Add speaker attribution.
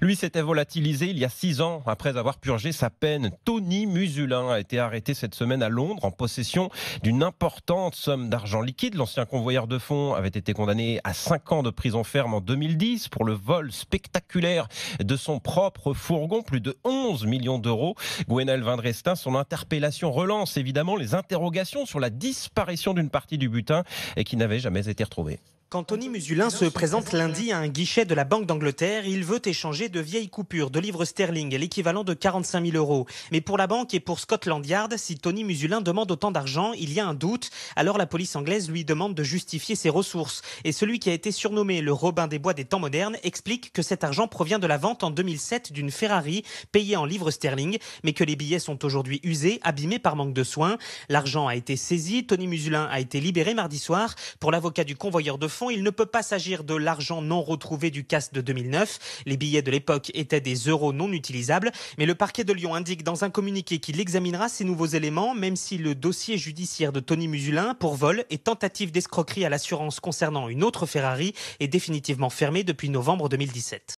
Speaker 1: Lui s'était volatilisé il y a six ans après avoir purgé sa peine. Tony Musulin a été arrêté cette semaine à Londres en possession d'une importante somme d'argent liquide. L'ancien convoyeur de fonds avait été condamné à cinq ans de prison ferme en 2010 pour le vol spectaculaire de son propre fourgon, plus de 11 millions d'euros. Gwenel Vindrestin, son interpellation relance évidemment les interrogations sur la disparition d'une partie du butin et qui n'avait jamais été retrouvée.
Speaker 2: Quand Tony Musulin se présente lundi à un guichet de la Banque d'Angleterre, il veut échanger de vieilles coupures de livres sterling, l'équivalent de 45 000 euros. Mais pour la banque et pour Scotland Yard, si Tony Musulin demande autant d'argent, il y a un doute. Alors la police anglaise lui demande de justifier ses ressources. Et celui qui a été surnommé le Robin des Bois des temps modernes explique que cet argent provient de la vente en 2007 d'une Ferrari payée en livres sterling, mais que les billets sont aujourd'hui usés, abîmés par manque de soins. L'argent a été saisi, Tony Musulin a été libéré mardi soir. Pour l'avocat du convoyeur de il ne peut pas s'agir de l'argent non retrouvé du casse de 2009. Les billets de l'époque étaient des euros non utilisables, mais le parquet de Lyon indique dans un communiqué qu'il examinera ces nouveaux éléments, même si le dossier judiciaire de Tony Musulin pour vol et tentative d'escroquerie à l'assurance concernant une autre Ferrari est définitivement fermé depuis novembre 2017.